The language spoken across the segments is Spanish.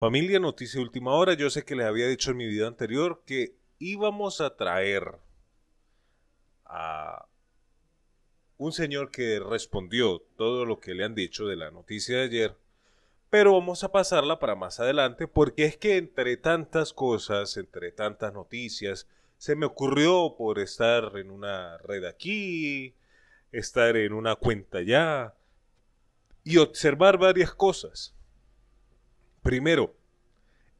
Familia Noticia Última Hora, yo sé que les había dicho en mi video anterior que íbamos a traer a un señor que respondió todo lo que le han dicho de la noticia de ayer, pero vamos a pasarla para más adelante porque es que entre tantas cosas, entre tantas noticias, se me ocurrió por estar en una red aquí, estar en una cuenta allá y observar varias cosas Primero,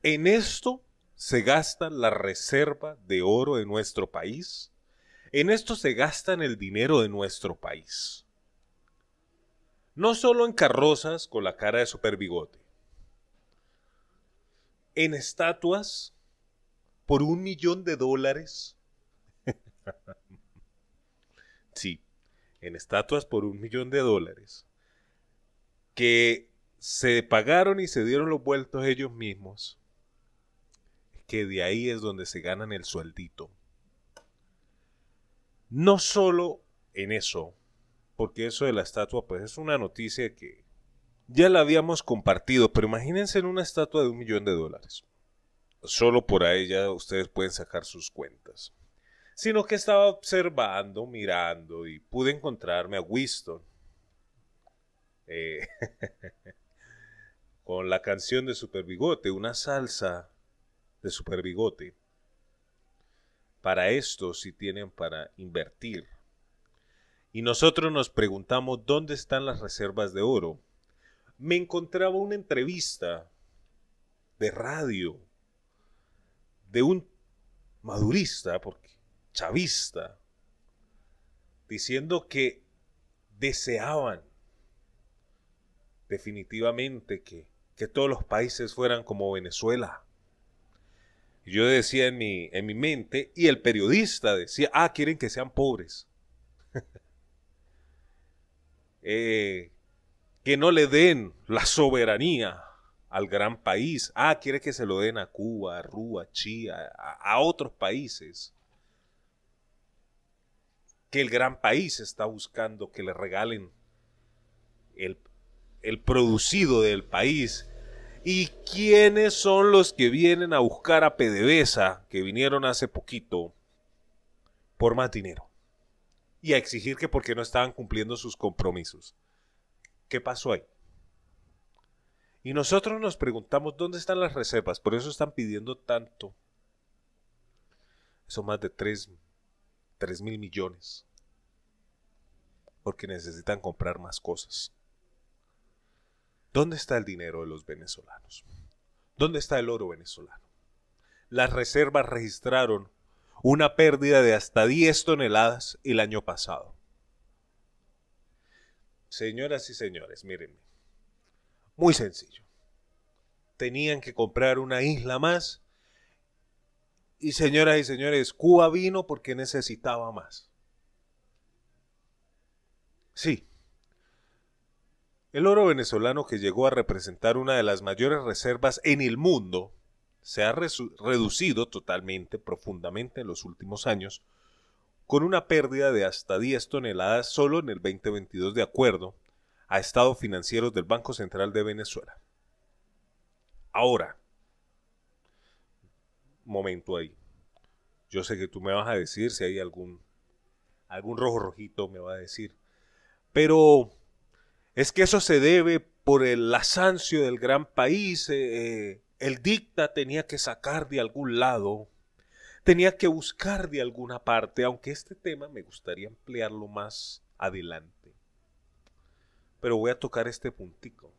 en esto se gasta la reserva de oro de nuestro país. En esto se gasta el dinero de nuestro país. No solo en carrozas con la cara de superbigote. En estatuas por un millón de dólares. sí, en estatuas por un millón de dólares. Que se pagaron y se dieron los vueltos ellos mismos, que de ahí es donde se ganan el sueldito. No solo en eso, porque eso de la estatua, pues es una noticia que ya la habíamos compartido, pero imagínense en una estatua de un millón de dólares. Solo por ahí ya ustedes pueden sacar sus cuentas. Sino que estaba observando, mirando y pude encontrarme a Winston. Eh, con la canción de Superbigote, una salsa de Superbigote. Para esto sí tienen para invertir. Y nosotros nos preguntamos dónde están las reservas de oro. Me encontraba una entrevista de radio de un madurista, porque chavista, diciendo que deseaban definitivamente que que todos los países fueran como Venezuela. Yo decía en mi, en mi mente, y el periodista decía, ah, quieren que sean pobres. Eh, que no le den la soberanía al gran país. Ah, quiere que se lo den a Cuba, a Rúa, a Chía, a, otros países. Que el gran país está buscando que le regalen el, el producido del país ¿Y quiénes son los que vienen a buscar a PDVSA, que vinieron hace poquito, por más dinero? Y a exigir que porque no estaban cumpliendo sus compromisos. ¿Qué pasó ahí? Y nosotros nos preguntamos dónde están las reservas, por eso están pidiendo tanto. Son más de 3, mil millones. Porque necesitan comprar más cosas. ¿Dónde está el dinero de los venezolanos? ¿Dónde está el oro venezolano? Las reservas registraron una pérdida de hasta 10 toneladas el año pasado. Señoras y señores, mírenme. Muy sencillo. Tenían que comprar una isla más. Y señoras y señores, Cuba vino porque necesitaba más. Sí, el oro venezolano que llegó a representar una de las mayores reservas en el mundo se ha reducido totalmente, profundamente en los últimos años, con una pérdida de hasta 10 toneladas solo en el 2022 de acuerdo a estados financieros del Banco Central de Venezuela. Ahora, momento ahí. Yo sé que tú me vas a decir si hay algún, algún rojo rojito, me va a decir, pero es que eso se debe por el lasancio del gran país. Eh, eh, el dicta tenía que sacar de algún lado, tenía que buscar de alguna parte, aunque este tema me gustaría ampliarlo más adelante. Pero voy a tocar este puntico,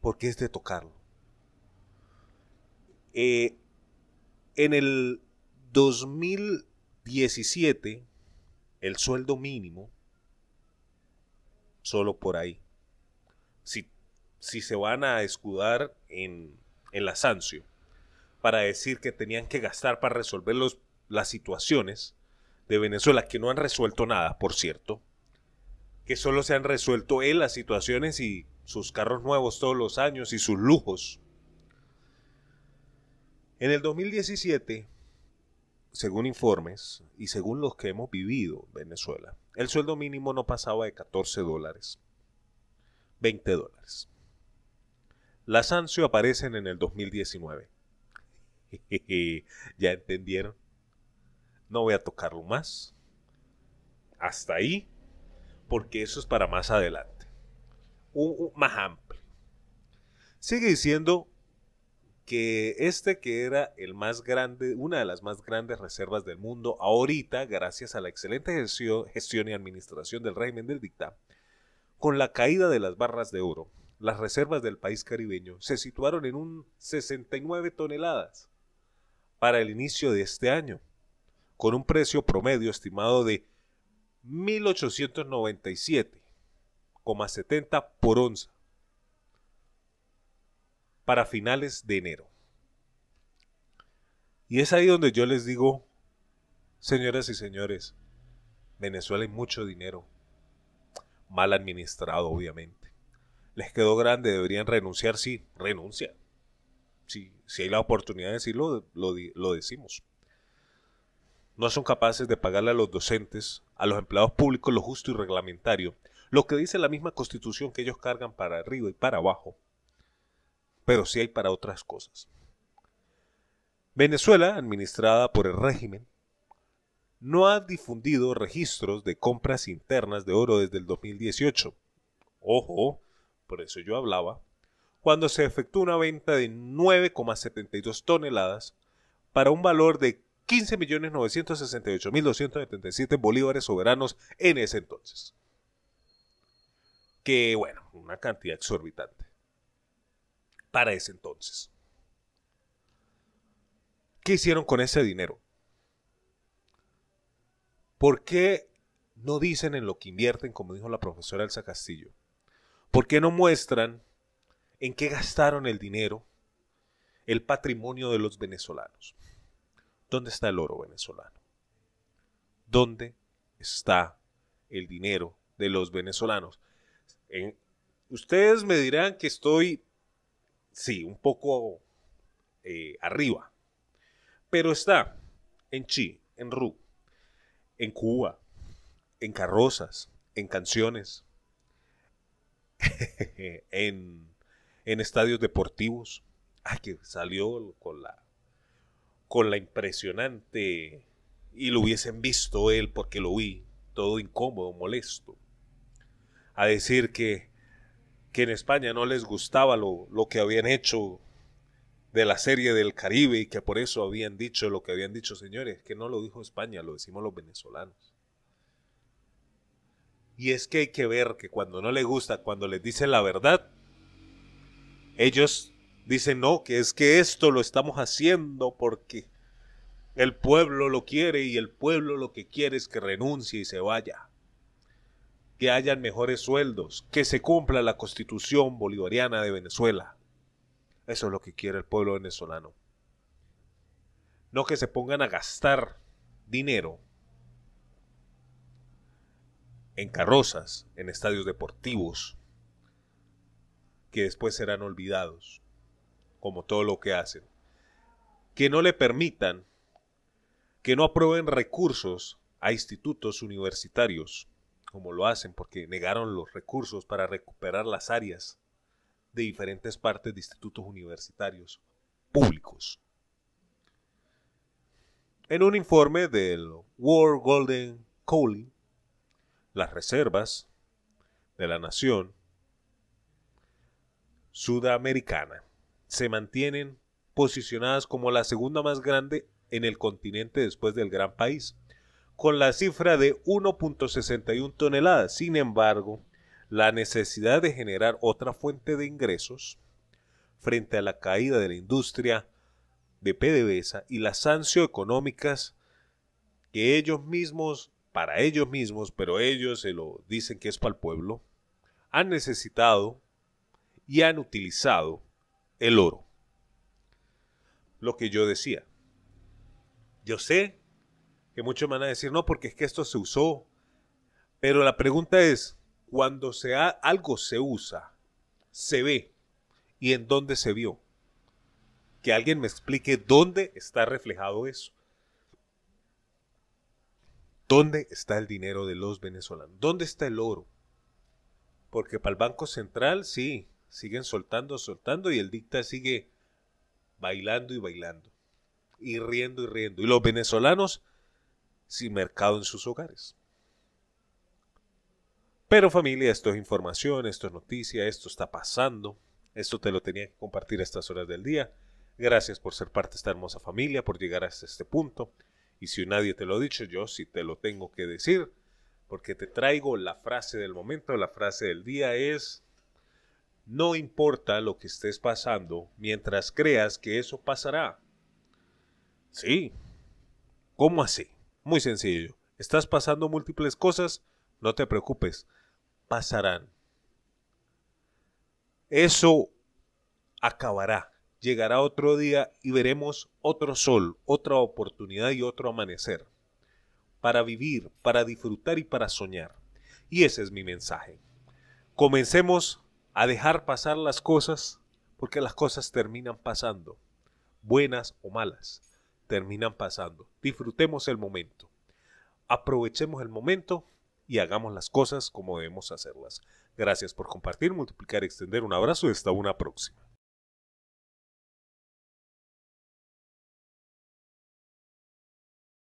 porque es de tocarlo. Eh, en el 2017, el sueldo mínimo, solo por ahí, si se van a escudar en, en la Sancio para decir que tenían que gastar para resolver las situaciones de Venezuela, que no han resuelto nada, por cierto, que solo se han resuelto él las situaciones y sus carros nuevos todos los años y sus lujos. En el 2017, según informes y según los que hemos vivido en Venezuela, el sueldo mínimo no pasaba de 14 dólares, 20 dólares. Las ANSIO aparecen en el 2019. ¿Ya entendieron? No voy a tocarlo más. Hasta ahí, porque eso es para más adelante. más amplio. Sigue diciendo que este que era el más grande, una de las más grandes reservas del mundo, ahorita, gracias a la excelente gestión, y administración del régimen del dictamen, con la caída de las barras de oro, las reservas del país caribeño se situaron en un 69 toneladas para el inicio de este año, con un precio promedio estimado de 1.897,70 por onza para finales de enero. Y es ahí donde yo les digo, señoras y señores, Venezuela hay mucho dinero, mal administrado obviamente les quedó grande, deberían renunciar, sí, renuncia. si hay la oportunidad de decirlo, lo, lo decimos. No son capaces de pagarle a los docentes, a los empleados públicos lo justo y reglamentario, lo que dice la misma constitución que ellos cargan para arriba y para abajo, pero sí hay para otras cosas. Venezuela, administrada por el régimen, no ha difundido registros de compras internas de oro desde el 2018. Ojo, por eso yo hablaba, cuando se efectuó una venta de 9,72 toneladas para un valor de 15.968.277 bolívares soberanos en ese entonces. Que bueno, una cantidad exorbitante. Para ese entonces. ¿Qué hicieron con ese dinero? ¿Por qué no dicen en lo que invierten, como dijo la profesora Elsa Castillo? ¿Por qué no muestran en qué gastaron el dinero, el patrimonio de los venezolanos? ¿Dónde está el oro venezolano? ¿Dónde está el dinero de los venezolanos? ustedes me dirán que estoy, sí, un poco eh, arriba, pero está en Chi, en Ru, en Cuba, en carrozas, en canciones, en, en estadios deportivos. Ay, que salió con la, con la impresionante y lo hubiesen visto él porque lo vi, todo incómodo, molesto, a decir que, que en España no les gustaba lo, lo, que habían hecho de la serie del Caribe y que por eso habían dicho lo que habían dicho, señores, que no lo dijo España, lo decimos los venezolanos. Y es que hay que ver que cuando no le gusta, cuando les dicen la verdad, ellos dicen, no, que es que esto lo estamos haciendo porque el pueblo lo quiere y el pueblo lo que quiere es que renuncie y se vaya. Que hayan mejores sueldos, que se cumpla la constitución bolivariana de Venezuela. Eso es lo que quiere el pueblo venezolano. No que se pongan a gastar dinero en carrozas, en estadios deportivos, que después serán olvidados, como todo lo que hacen. Que no le permitan, que no aprueben recursos a institutos universitarios, como lo hacen, porque negaron los recursos para recuperar las áreas de diferentes partes de institutos universitarios públicos. En un informe del World Golden Calling las reservas de la nación sudamericana se mantienen posicionadas como la segunda más grande en el continente después del gran país, con la cifra de 1.61 toneladas. Sin embargo, la necesidad de generar otra fuente de ingresos frente a la caída de la industria de PDVSA y las sanciones económicas que ellos mismos para ellos mismos, pero ellos se lo dicen que es para el pueblo, han necesitado y han utilizado el oro. Lo que yo decía. Yo sé que muchos van a decir, no, porque es que esto se usó. Pero la pregunta es, cuando se algo se usa, se ve, ¿y en dónde se vio? Que alguien me explique dónde está reflejado eso. ¿Dónde está el dinero de los venezolanos? ¿Dónde está el oro? Porque para el Banco Central, sí, siguen soltando, soltando y el dicta sigue bailando y bailando. Y riendo y riendo. Y los venezolanos sin mercado en sus hogares. Pero familia, esto es información, esto es noticia, esto está pasando. Esto te lo tenía que compartir a estas horas del día. Gracias por ser parte de esta hermosa familia, por llegar hasta este punto. Y si nadie te lo ha dicho, yo sí te lo tengo que decir, porque te traigo la frase del momento, la frase del día es, no importa lo que estés pasando mientras creas que eso pasará. Sí. ¿Cómo así? Muy sencillo. Estás pasando múltiples cosas, no te preocupes, pasarán. Eso acabará llegará otro día y veremos otro sol, otra oportunidad y otro amanecer. Para vivir, para disfrutar y para soñar. Y ese es mi mensaje. Comencemos a dejar pasar las cosas porque las cosas terminan pasando, buenas o malas, terminan pasando. Disfrutemos el momento, aprovechemos el momento y hagamos las cosas como debemos hacerlas. Gracias por compartir, multiplicar, extender. Un abrazo y hasta una próxima.